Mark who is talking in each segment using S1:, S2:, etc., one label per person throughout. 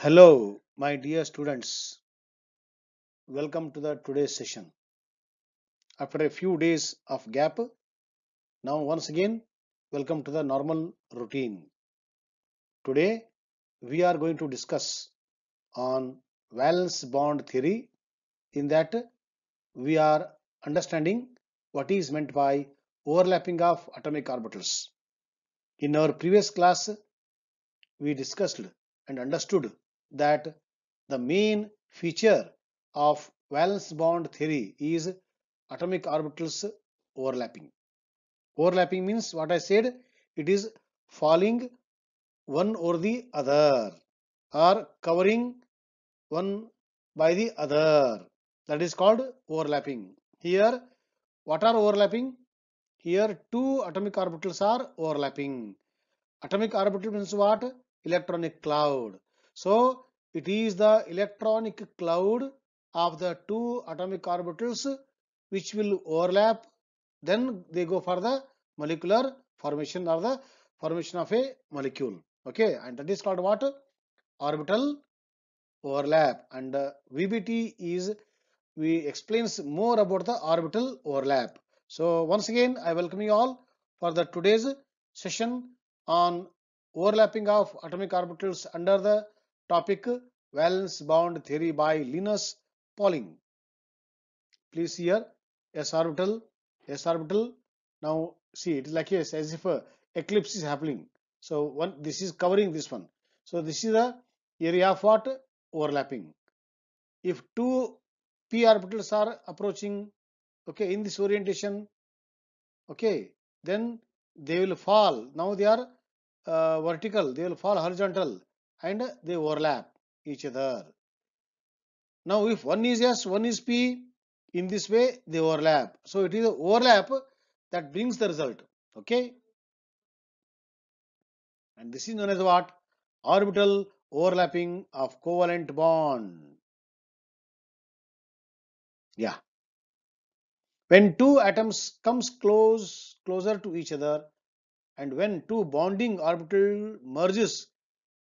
S1: Hello, my dear students. Welcome to the today's session. After a few days of gap, now once again, welcome to the normal routine. Today, we are going to discuss on valence bond theory in that we are understanding what is meant by overlapping of atomic orbitals. In our previous class, we discussed and understood that the main feature of valence bond theory is atomic orbitals overlapping. Overlapping means what I said, it is falling one over the other or covering one by the other. That is called overlapping. Here, what are overlapping? Here, two atomic orbitals are overlapping. Atomic orbital means what? Electronic cloud. So it is the electronic cloud of the two atomic orbitals which will overlap then they go for the molecular formation or the formation of a molecule okay and that is called what orbital overlap and uh, VBT is we explains more about the orbital overlap so once again I welcome you all for the today's session on overlapping of atomic orbitals under the Topic Valence bond theory by Linus Pauling. Please here S orbital, S orbital. Now see it is like yes, as if a eclipse is happening. So one this is covering this one. So this is the area of what overlapping. If two p orbitals are approaching, okay, in this orientation, okay, then they will fall. Now they are uh, vertical. They will fall horizontal and they overlap each other. Now if one is S, one is P, in this way they overlap. So it is the overlap that brings the result. Okay. And this is known as what? Orbital overlapping of covalent bond. Yeah. When two atoms comes close closer to each other and when two bonding orbital merges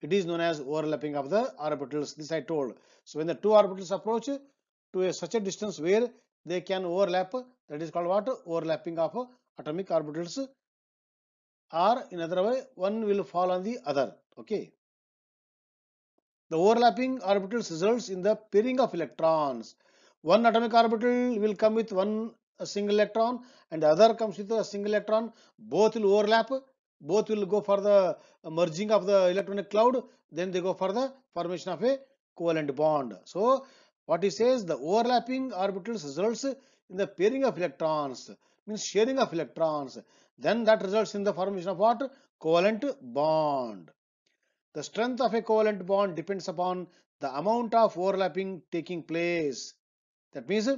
S1: it is known as overlapping of the orbitals. This I told. So when the two orbitals approach to a, such a distance where they can overlap, that is called what? Overlapping of atomic orbitals. Or in other way, one will fall on the other. Okay. The overlapping orbitals results in the pairing of electrons. One atomic orbital will come with one a single electron and the other comes with a single electron. Both will overlap both will go for the uh, merging of the electronic cloud then they go for the formation of a covalent bond so what he says the overlapping orbitals results in the pairing of electrons means sharing of electrons then that results in the formation of what covalent bond the strength of a covalent bond depends upon the amount of overlapping taking place that means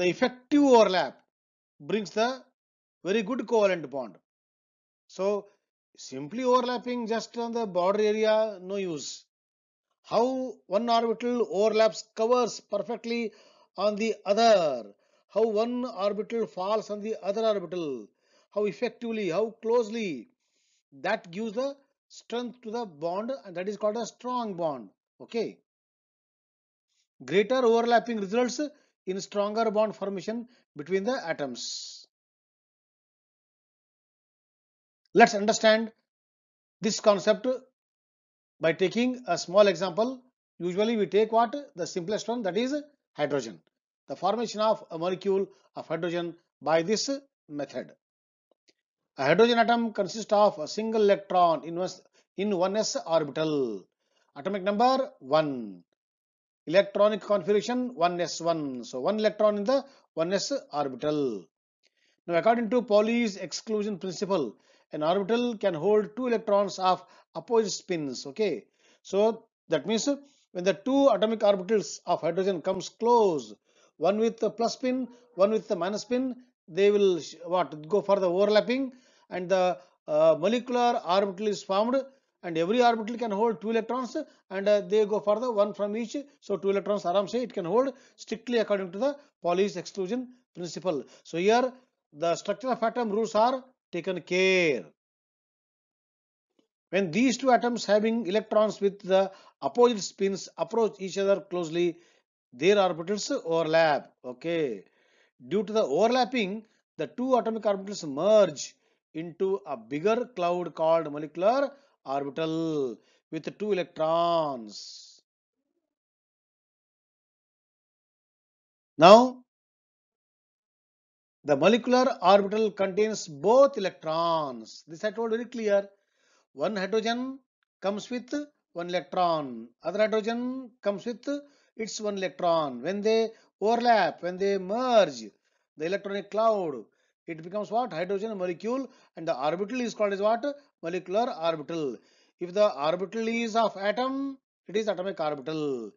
S1: the effective overlap brings the very good covalent bond so simply overlapping just on the border area, no use. How one orbital overlaps covers perfectly on the other. How one orbital falls on the other orbital. How effectively, how closely. That gives the strength to the bond and that is called a strong bond. Okay. Greater overlapping results in stronger bond formation between the atoms. Let's understand this concept by taking a small example. Usually we take what? The simplest one that is hydrogen. The formation of a molecule of hydrogen by this method. A hydrogen atom consists of a single electron in, one, in 1s orbital. Atomic number 1. Electronic configuration 1s1. So one electron in the 1s orbital. Now, according to Pauli's exclusion principle, an orbital can hold two electrons of opposite spins. Okay, so that means when the two atomic orbitals of hydrogen comes close, one with the plus spin, one with the minus spin, they will what go for the overlapping, and the uh, molecular orbital is formed and every orbital can hold two electrons and uh, they go for the one from each so two electrons aram say it can hold strictly according to the Pauli's exclusion principle so here the structure of atom rules are taken care. When these two atoms having electrons with the opposite spins approach each other closely, their orbitals overlap. Okay. Due to the overlapping, the two atomic orbitals merge into a bigger cloud called molecular orbital with two electrons. Now, the molecular orbital contains both electrons. This I told very clear. One hydrogen comes with one electron. Other hydrogen comes with its one electron. When they overlap, when they merge, the electronic cloud, it becomes what? Hydrogen molecule and the orbital is called as what? Molecular orbital. If the orbital is of atom, it is atomic orbital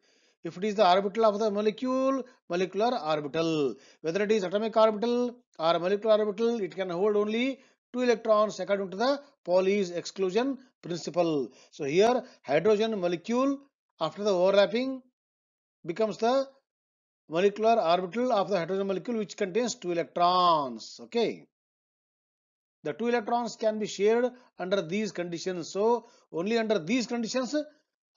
S1: if it is the orbital of the molecule molecular orbital whether it is atomic orbital or molecular orbital it can hold only two electrons according to the Pauli's exclusion principle. So here hydrogen molecule after the overlapping becomes the molecular orbital of the hydrogen molecule which contains two electrons. Okay. The two electrons can be shared under these conditions. So only under these conditions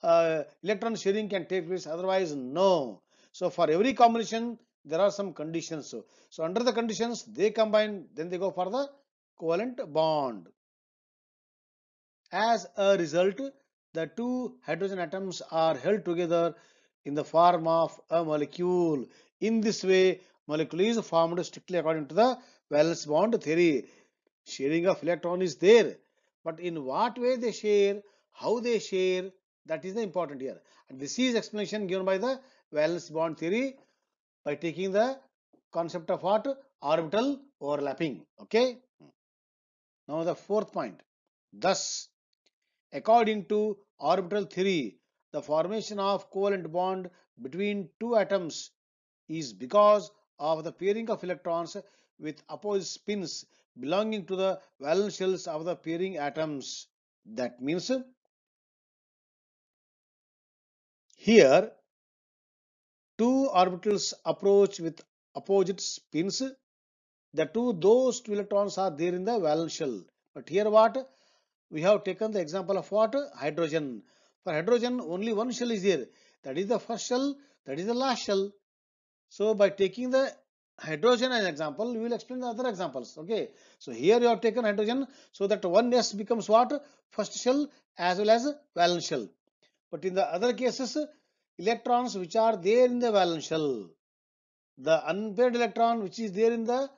S1: uh, electron sharing can take place otherwise no. So for every combination there are some conditions. So, under the conditions, they combine, then they go for the covalent bond. As a result, the two hydrogen atoms are held together in the form of a molecule. In this way, molecule is formed strictly according to the valence bond theory. Sharing of electron is there, but in what way they share, how they share, that is the important here. And this is explanation given by the valence bond theory by taking the concept of what orbital overlapping okay now the fourth point thus according to orbital theory the formation of covalent bond between two atoms is because of the pairing of electrons with opposite spins belonging to the valence shells of the pairing atoms that means here two orbitals approach with opposite spins, the two those two electrons are there in the valence shell. But here what? We have taken the example of what? Hydrogen. For hydrogen, only one shell is there. That is the first shell, that is the last shell. So by taking the hydrogen as example, we will explain the other examples. Okay. So here you have taken hydrogen, so that one S becomes what? First shell as well as valence shell. But in the other cases, electrons which are there in the valence shell. The unpaired electron which is there in the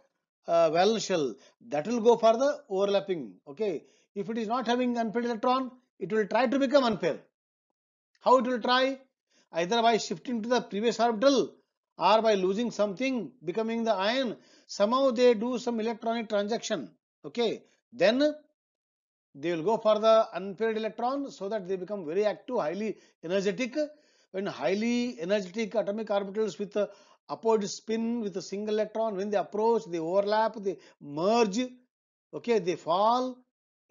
S1: uh, valence shell that will go for the overlapping. Okay, if it is not having unpaired electron, it will try to become unpaired. How it will try? Either by shifting to the previous orbital or by losing something, becoming the ion. Somehow they do some electronic transaction. Okay, then they will go for the unpaired electron so that they become very active, highly energetic when highly energetic atomic orbitals with a upward spin with a single electron when they approach they overlap they merge okay they fall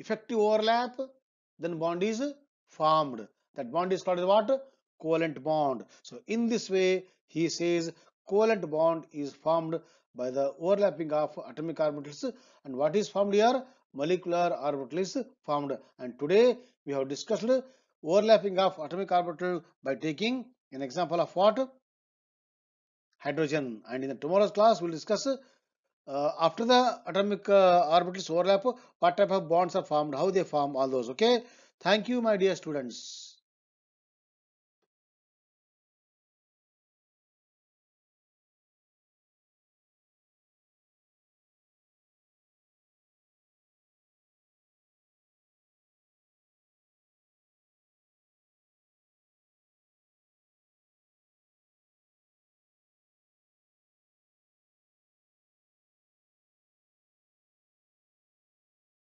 S1: effective overlap then bond is formed that bond is called what covalent bond so in this way he says covalent bond is formed by the overlapping of atomic orbitals and what is formed here molecular orbital is formed and today we have discussed overlapping of atomic orbital by taking an example of what? Hydrogen. And in the tomorrow's class, we'll discuss uh, after the atomic uh, orbitals overlap, what type of bonds are formed, how they form, all those. Okay. Thank you, my dear students.